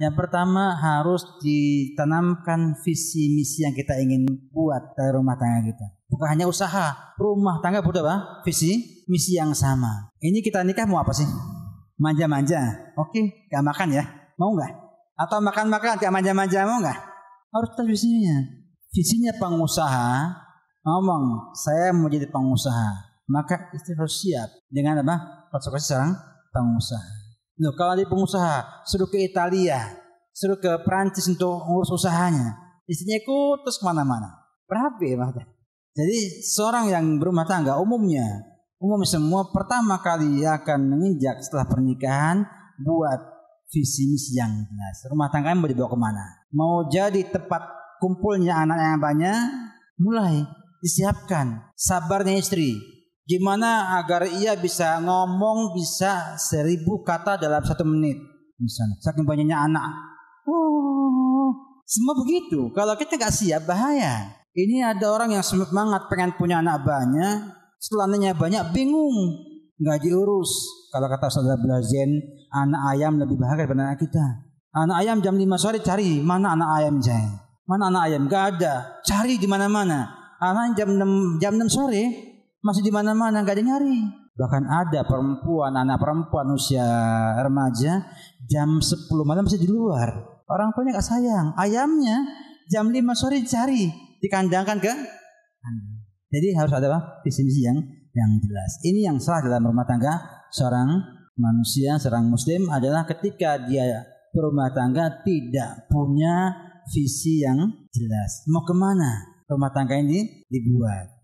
Yang pertama harus ditanamkan visi misi yang kita ingin buat dari rumah tangga kita. Bukan hanya usaha, rumah tangga butuh apa? Visi, misi yang sama. Ini kita nikah mau apa sih? Manja-manja, oke, gak makan ya, mau nggak? Atau makan-makan, gak manja-manja, mau nggak? Harus tahu visinya. Visinya pengusaha, ngomong, saya mau jadi pengusaha. Maka istri harus siap dengan apa? Konsekuensi seorang pengusaha. Loh, kalau di pengusaha, suruh ke Italia, suruh ke Prancis untuk ngurus usahanya. Istrinya ikut terus kemana-mana. Berapa ya mata? Jadi seorang yang berumah tangga umumnya, umum semua pertama kali akan menginjak setelah pernikahan buat visi misi yang jelas. Rumah tangga mau dibawa kemana? Mau jadi tempat kumpulnya anak yang banyak, mulai disiapkan. Sabarnya istri, Gimana agar ia bisa ngomong bisa seribu kata dalam satu menit. Misalnya, saking banyaknya anak. Oh, semua begitu. Kalau kita nggak siap, bahaya. Ini ada orang yang semangat pengen punya anak banyak. Setelah banyak, bingung. Nggak diurus. Kalau kata saudara Blazen, anak ayam lebih bahagia daripada anak kita. Anak ayam jam 5 sore cari mana anak ayam saya. Mana anak ayam? Gak ada. Cari di mana-mana. Anak jam 6, jam 6 sore masih di mana-mana nggak ada nyari. Bahkan ada perempuan, anak perempuan usia remaja jam 10 malam masih di luar. Orang tuanya gak sayang. Ayamnya jam 5 sore cari dikandangkan ke Jadi harus ada apa? Visi misi yang yang jelas. Ini yang salah dalam rumah tangga seorang manusia, seorang muslim adalah ketika dia berumah tangga tidak punya visi yang jelas. Mau kemana rumah tangga ini dibuat?